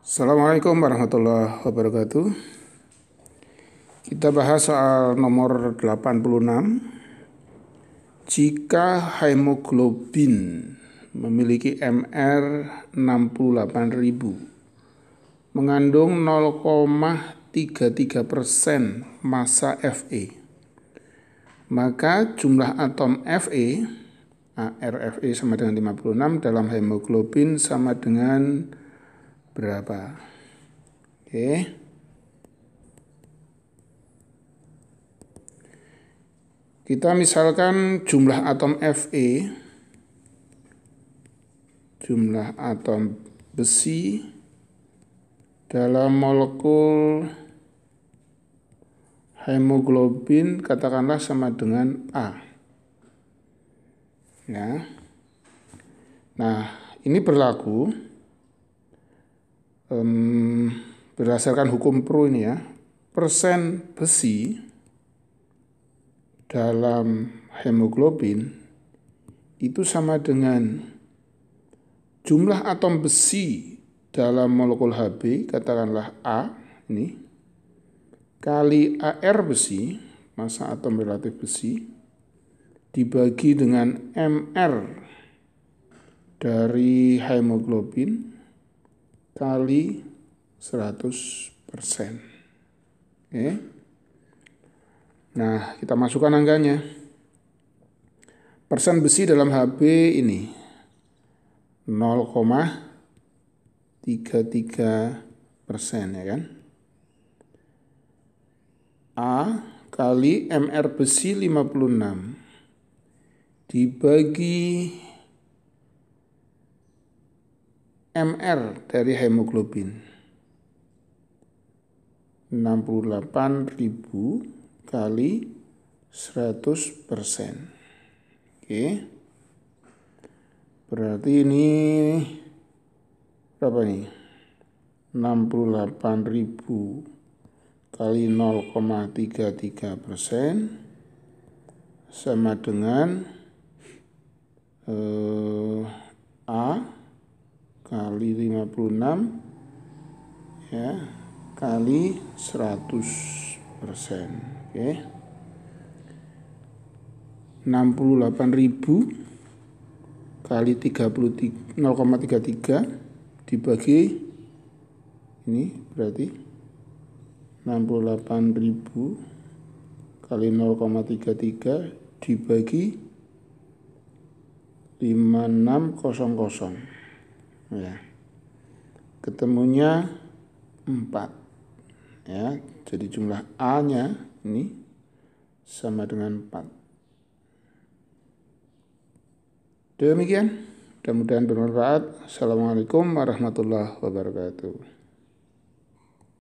Assalamualaikum warahmatullahi wabarakatuh. Kita bahas soal nomor 86. Jika hemoglobin memiliki MR 68.000 mengandung 0,33 persen massa Fe, maka jumlah atom Fe ARFE sama dengan 56 dalam hemoglobin sama dengan berapa. Oke. Kita misalkan jumlah atom Fe, jumlah atom besi dalam molekul hemoglobin katakanlah sama dengan A. Ya. Nah, ini berlaku um, berdasarkan hukum pro ini ya persen besi dalam hemoglobin itu sama dengan jumlah atom besi dalam molekul Hb katakanlah A ini kali AR besi masa atom relatif besi dibagi dengan MR dari hemoglobin kali 100 persen. Oke. Nah, kita masukkan angkanya. Persen besi dalam HB ini 0,33 persen ya kan. A kali MR besi 56 dibagi mR dari hemoglobin. 68.000 kali 100 Oke. Oke. Berarti ini berapa nih? 68.000 kali 0,33 persen sama dengan eh, A kali 56 ya kali 100 persen oke okay. 68.000 kali 33 0,33 dibagi ini berarti 68.000 kali 0,33 dibagi 5600 ya ketemunya 4 ya jadi jumlah a nya ini sama dengan 4 demikian mudah-mudahan bermanfaat assalamualaikum warahmatullahi wabarakatuh